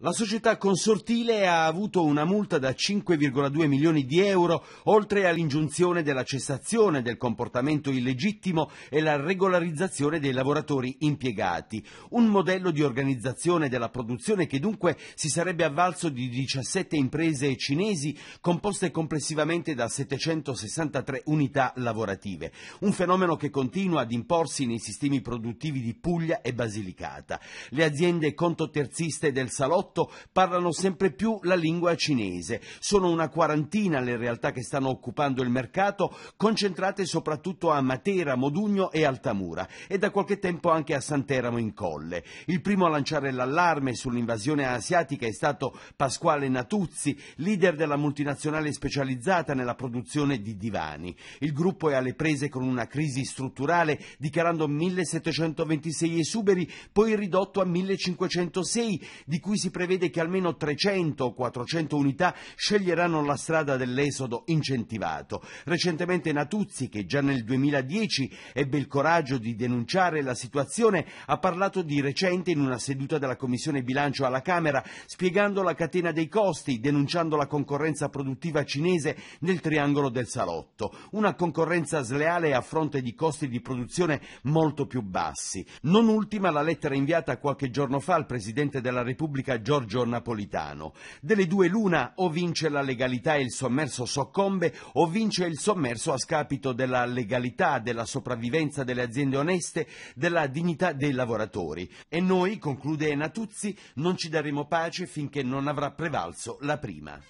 La società consortile ha avuto una multa da 5,2 milioni di euro, oltre all'ingiunzione della cessazione del comportamento illegittimo e la regolarizzazione dei lavoratori impiegati. Un modello di organizzazione della produzione che dunque si sarebbe avvalso di 17 imprese cinesi composte complessivamente da 763 unità lavorative. Un fenomeno che continua ad imporsi nei sistemi produttivi di Puglia e Basilicata. Le aziende contoterziste del Salotto 2008 parlano sempre più la lingua cinese. Sono una quarantina le realtà che stanno occupando il mercato, concentrate soprattutto a Matera, Modugno e Altamura e da qualche tempo anche a Santeramo in Colle. Il primo a lanciare l'allarme sull'invasione asiatica è stato Pasquale Natuzzi, leader della multinazionale specializzata nella produzione di divani. Il gruppo è alle prese con una crisi strutturale dichiarando 1726 esuberi, poi ridotto a 1506, di cui si prevede che almeno 300 o 400 unità sceglieranno la strada dell'esodo incentivato. Recentemente Natuzzi, che già nel 2010 ebbe il coraggio di denunciare la situazione, ha parlato di recente in una seduta della Commissione Bilancio alla Camera, spiegando la catena dei costi, denunciando la concorrenza produttiva cinese nel triangolo del Salotto. Una concorrenza sleale a fronte di costi di produzione molto più bassi. Non ultima la lettera inviata qualche giorno fa al Presidente della Repubblica Giorgio Napolitano. Delle due l'una o vince la legalità e il sommerso soccombe o vince il sommerso a scapito della legalità, della sopravvivenza delle aziende oneste, della dignità dei lavoratori. E noi, conclude Natuzzi, non ci daremo pace finché non avrà prevalso la prima.